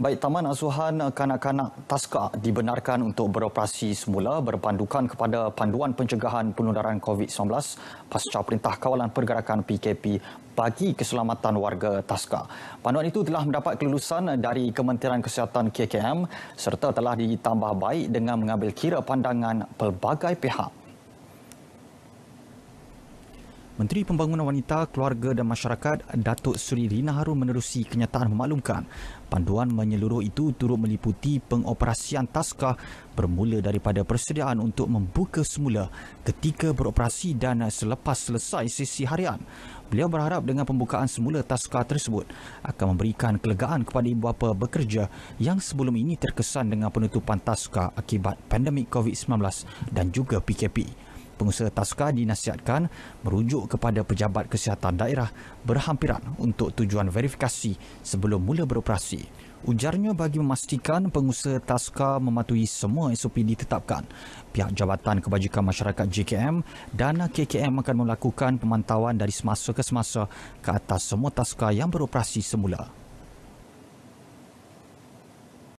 Baik, Taman Asuhan Kanak-Kanak Taska dibenarkan untuk beroperasi semula berpandukan kepada panduan pencegahan penularan COVID-19 pasca Perintah Kawalan Pergerakan PKP bagi keselamatan warga Taska. Panduan itu telah mendapat kelulusan dari Kementerian Kesihatan KKM serta telah ditambah baik dengan mengambil kira pandangan pelbagai pihak. Menteri Pembangunan Wanita, Keluarga dan Masyarakat Datuk Seri Rina Harun menerusi kenyataan memaklumkan panduan menyeluruh itu turut meliputi pengoperasian taska bermula daripada persediaan untuk membuka semula ketika beroperasi dan selepas selesai sesi harian. Beliau berharap dengan pembukaan semula taska tersebut akan memberikan kelegaan kepada ibu bapa bekerja yang sebelum ini terkesan dengan penutupan taska akibat pandemik COVID-19 dan juga PKP pengusaha Tasuka dinasihatkan merujuk kepada pejabat kesihatan daerah berhampiran untuk tujuan verifikasi sebelum mula beroperasi. Ujarnya bagi memastikan pengusaha Tasuka mematuhi semua SOP ditetapkan, pihak Jabatan Kebajikan Masyarakat JKM dan KKM akan melakukan pemantauan dari semasa ke semasa ke atas semua Tasuka yang beroperasi semula.